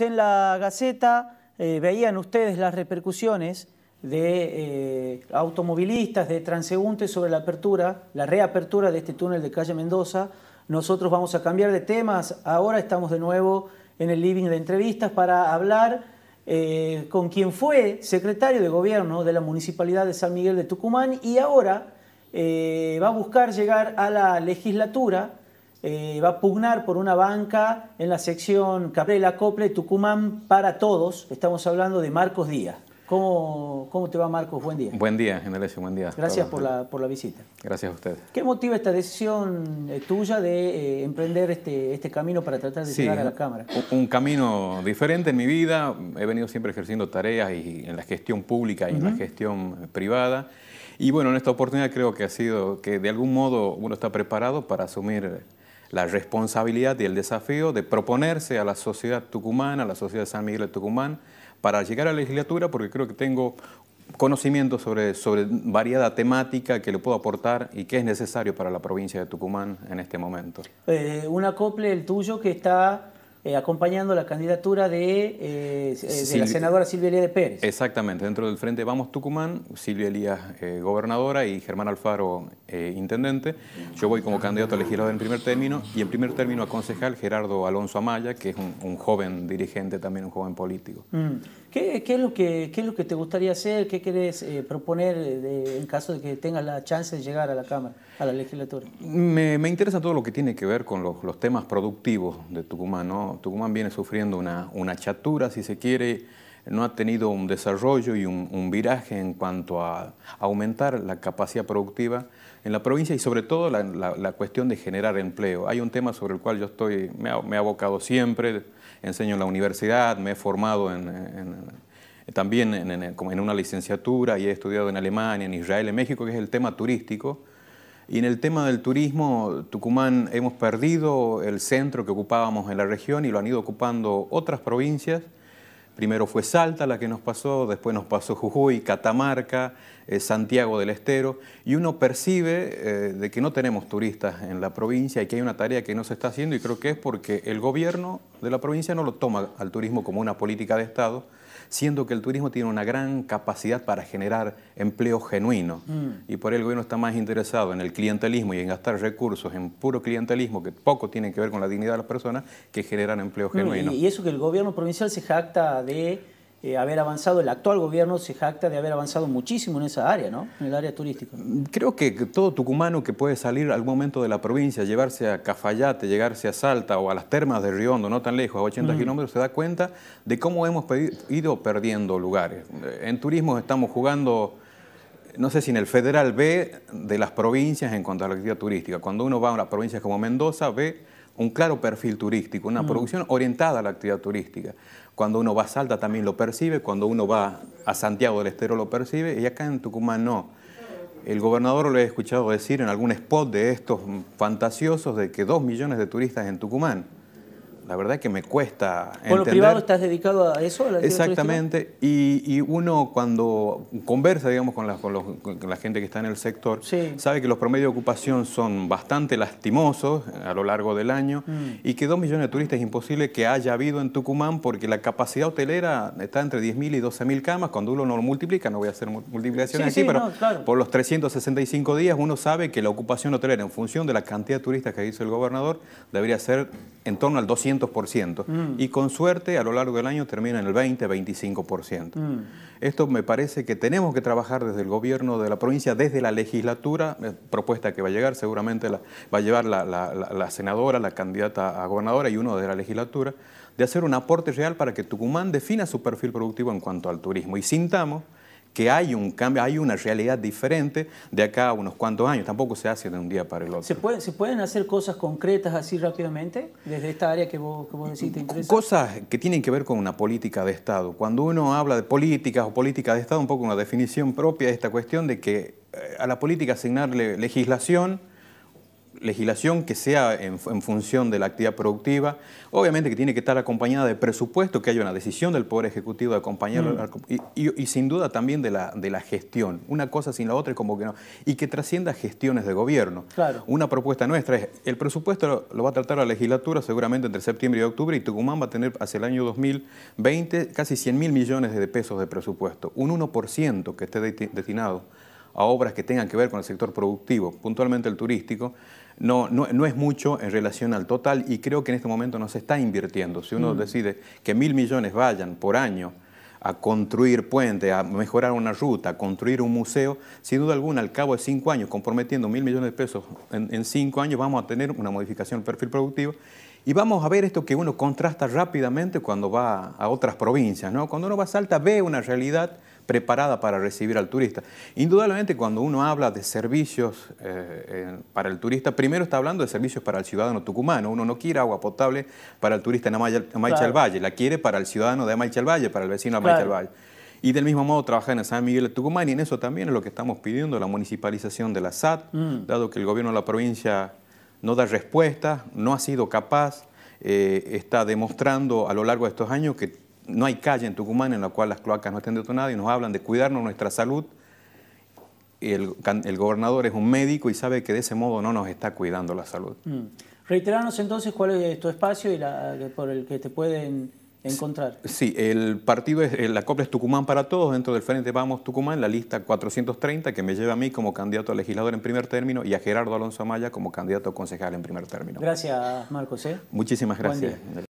en la Gaceta eh, veían ustedes las repercusiones de eh, automovilistas, de transeúntes sobre la apertura, la reapertura de este túnel de calle Mendoza. Nosotros vamos a cambiar de temas. Ahora estamos de nuevo en el living de entrevistas para hablar eh, con quien fue secretario de gobierno de la Municipalidad de San Miguel de Tucumán y ahora va a buscar llegar a la legislatura eh, va a pugnar por una banca en la sección Cabrera Cople Tucumán para todos. Estamos hablando de Marcos Díaz. ¿Cómo, ¿Cómo te va Marcos? Buen día. Buen día, Genelesio, buen día. Gracias por la, visita. Gracias a usted. ¿Qué motiva esta decisión eh, tuya de eh, emprender este, este camino para tratar de llegar a la Cámara? Un, camino diferente en mi vida. He venido siempre ejerciendo tareas y, en la gestión pública y en la gestión privada. Y bueno, en esta oportunidad creo que ha sido que de algún modo uno está preparado para asumir la responsabilidad y el desafío de proponerse a la sociedad tucumana, a la sociedad de San Miguel de Tucumán, para llegar a la legislatura, porque creo que tengo conocimiento sobre, sobre variada temática que le puedo aportar y que es necesario para la provincia de Tucumán en este momento. Eh, un acople el tuyo que está eh, acompañando la candidatura de, eh, eh, la senadora Silvia Elías de Pérez. Exactamente, dentro del Frente Vamos Tucumán, Silvia Elías gobernadora y Germán Alfaro intendente. Yo voy como candidato a legislador en primer término y en primer término a concejal Gerardo Alonso Amaya, que es un, joven dirigente, también un joven político. Mm. ¿Qué, es lo que, es lo que te gustaría hacer? ¿Qué querés proponer en caso de que tengas la chance de llegar a la Cámara, a la legislatura? Me, interesa todo lo que tiene que ver con los, los temas productivos de Tucumán, ¿no? Tucumán. viene sufriendo una, una chatura, si se quiere, no ha tenido un desarrollo y un, viraje en cuanto a aumentar la capacidad productiva en la provincia y sobre todo la, cuestión de generar empleo. Hay un tema sobre el cual yo estoy, me, he abocado siempre, enseño en la universidad, me he formado también en, en, una licenciatura y he estudiado en Alemania, en Israel, en México, que es el tema turístico y en el tema del turismo, Tucumán hemos perdido el centro que ocupábamos en la región y lo han ido ocupando otras provincias. Primero fue Salta la que nos pasó, después nos pasó Jujuy, Catamarca, eh, Santiago del Estero, y uno percibe eh, de que no tenemos turistas en la provincia y que hay una tarea que no se está haciendo y creo que es porque el gobierno de la provincia no lo toma al turismo como una política de Estado, siendo que el turismo tiene una gran capacidad para generar empleo genuino. Mm. Y por el gobierno está más interesado en el clientelismo y en gastar recursos en puro clientelismo, que poco tiene que ver con la dignidad de las personas, que generan empleo genuino. y eso que el gobierno provincial se jacta de eh, haber avanzado, el actual gobierno se jacta de haber avanzado muchísimo en esa área, ¿no? En el área turística. Creo que todo tucumano que puede salir algún momento de la provincia, llevarse a Cafayate, llegarse a Salta o a las termas de Riondo, no tan lejos, a 80 mm. kilómetros, se da cuenta de cómo hemos ido perdiendo lugares. En turismo estamos jugando no sé si en el federal ve de las provincias en cuanto a la actividad turística. Cuando uno va a una provincia como Mendoza, ve un claro perfil turístico, una mm. producción orientada a la actividad turística. Cuando uno va a Salta también lo percibe, cuando uno va a Santiago del Estero lo percibe, y acá en Tucumán no. El gobernador lo he escuchado decir en algún spot de estos fantasiosos de que dos millones de turistas en Tucumán la verdad que me cuesta. Entender. Con lo privado estás dedicado a eso, Exactamente, y, uno cuando conversa, digamos, con la, con los, la gente que está en el sector, sabe que los promedios de ocupación son bastante lastimosos a lo largo del año mm. y que dos millones de turistas es imposible que haya habido en Tucumán porque la capacidad hotelera está entre 10.000 y 12.000 camas, cuando uno no lo multiplica, no voy a hacer multiplicaciones sí, aquí, pero por los 365 días uno sabe que la ocupación hotelera en función de la cantidad de turistas que hizo el gobernador debería ser en torno al 200 Mm. y con suerte a lo largo del año termina en el 20-25%. Mm. Esto me parece que tenemos que trabajar desde el gobierno de la provincia, desde la legislatura, eh, propuesta que va a llegar, seguramente va a llevar la, la senadora, la candidata a gobernadora y uno de la legislatura, de hacer un aporte real para que Tucumán defina su perfil productivo en cuanto al turismo y sintamos que hay un cambio, hay una realidad diferente de acá a unos cuantos años. Tampoco se hace de un día para el otro. ¿Se, puede, ¿se pueden hacer cosas concretas así rápidamente desde esta área que vos, decís te Cosas que tienen que ver con una política de Estado. Cuando uno habla de políticas o política de Estado, un poco una definición propia de esta cuestión de que eh, a la política asignarle legislación, legislación que sea en, función de la actividad productiva, obviamente que tiene que estar acompañada de presupuesto, que haya una decisión del Poder Ejecutivo de acompañarlo, mm. y, sin duda también de la, de la gestión. Una cosa sin la otra es como que no. Y que trascienda gestiones de gobierno. Una propuesta nuestra es, el presupuesto lo, va a tratar la legislatura seguramente entre septiembre y octubre, y Tucumán va a tener hacia el año 2020 casi 100 mil millones de pesos de presupuesto, un 1% que esté destinado a obras que tengan que ver con el sector productivo, puntualmente el turístico, no, no, no, es mucho en relación al total y creo que en este momento no se está invirtiendo. Si uno mm. decide que mil millones vayan por año a construir puentes, a mejorar una ruta, a construir un museo, sin duda alguna, al cabo de cinco años, comprometiendo mil millones de pesos en, en cinco años, vamos a tener una modificación del perfil productivo y vamos a ver esto que uno contrasta rápidamente cuando va a otras provincias. ¿no? Cuando uno va a Salta ve una realidad preparada para recibir al turista. Indudablemente cuando uno habla de servicios eh, para el turista, primero está hablando de servicios para el ciudadano tucumano. Uno no quiere agua potable para el turista en Amaychal Valle, la quiere para el ciudadano de Amaicha Valle, para el vecino de Amaicha Valle. Y del mismo modo trabaja en San Miguel de Tucumán y en eso también es lo que estamos pidiendo, la municipalización de la SAT, mm. dado que el gobierno de la provincia no da respuesta, no ha sido capaz, eh, está demostrando a lo largo de estos años que no hay calle en Tucumán en la cual las cloacas no estén detonadas y nos hablan de cuidarnos nuestra salud. El, gobernador es un médico y sabe que de ese modo no nos está cuidando la salud. Mm. Reiteranos entonces cuál es tu espacio y por el que te pueden encontrar. Sí, el partido, es, la COPLA es Tucumán para Todos, dentro del Frente Vamos Tucumán, la lista 430 que me lleva a mí como candidato a legislador en primer término y a Gerardo Alonso Amaya como candidato a concejal en primer término. Gracias, Marcos. ¿eh? Muchísimas gracias.